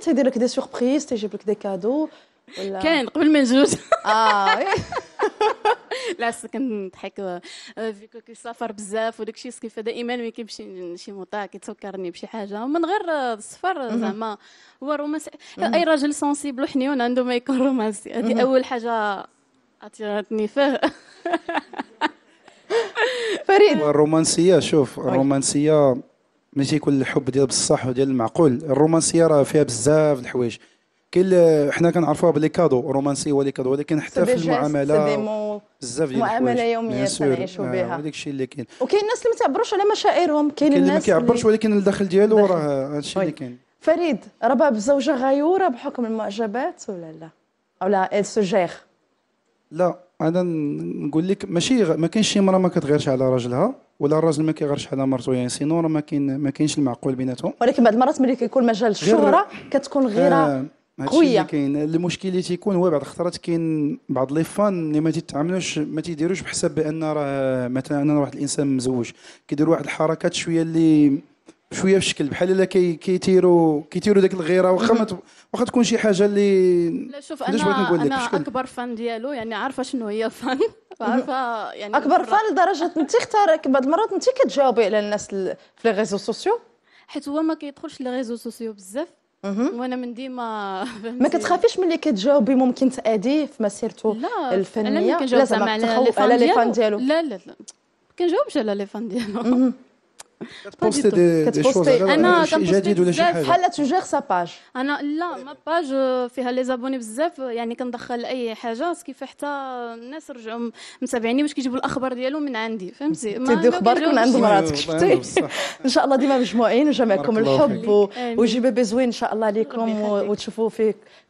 تيدير لك دي سوربريز تيجيب لك دي كادو ولا كان قبل ما نجوز ah, اه لا آه، كنضحك فيكو سافر بزاف وداك الشيء سكيف دائما ملي كيمشي شي موطا كيتسكرني بشي حاجه من غير آه، السفر زعما هو رومانسي اي راجل سونسيبل وحنيون عنده ما يكون رومانسي هذه اول حاجه اثرتني فيه فريد الرومانسيه شوف الرومانسيه ماشي كل الحب ديال بصح وديال المعقول الرومانسيه راه فيها بزاف الحوايج كاين حنا كنعرفوها بلي كادو رومانسي هو لي كادو ولكن حتى في المعامله بزاف ديال المعامله يوميه كنعيشوا آه، بها هذاك الشيء اللي كاين وكاين الناس اللي ما تعبروش على مشاعرهم كاين الناس اللي ما كيعبرش ولكن الداخل ديالو راه هذا الشيء اللي كاين فريد رباه بزوجه غيوره بحكم المعجبات ولا لا ولا ال سوجير لا انا نقول لك ماشي ما كاينش شي مرة ما كتغيرش على راجلها ولا الراجل ما كيغرش على مرته يعني سينو راه ما كاين ما كاينش المعقول بيناتهم ولكن بعض المرات ملي كيكون مجال الشهره كتكون غيره آه، قويه كاين المشكل اللي تيكون هو بعض الخطرات كاين بعض لي فان اللي ما تيتعاملوش ما تيديروش بحساب بان راه مثلا انا واحد الانسان مزوج كيدير واحد الحركات شويه اللي شويه في الشكل بحال الا كيتيروا كيتيروا ديك الغيره واخا ما واخا تكون شي حاجه اللي لا شوف انا نقول انا اكبر فان ديالو يعني عارفه شنو هي فان عارفه يعني اكبر فان لدرجه انت اختارك بعض المرات انت كتجاوبي على الناس في لي ريزو سوسيو حيت هو ما كيدخلش لي ريزو سوسيو بزاف وانا من ديما ما كتخافيش ملي كتجاوبي ممكن تاديه في مسيرته الفنيه لا لا لا لا على لي فان ديالو لا لا لا لا لا على لي فان ديالو كتبوستي دي, دي شوز انا جديد ولا شي حاجه بحال تجير سا باج انا لا ما باج فيها لي زابوني بزاف يعني كندخل اي حاجه كيف حتى الناس رجعوا متابعيني باش كيجيبوا الاخبار ديالهم من عندي فهمتي تدي اخبارك من عند مراتك شفتي ان شاء الله ديما مجموعين وجمعكم الحب ويجي بيبي زوين ان شاء الله عليكم وتشوفوا فيك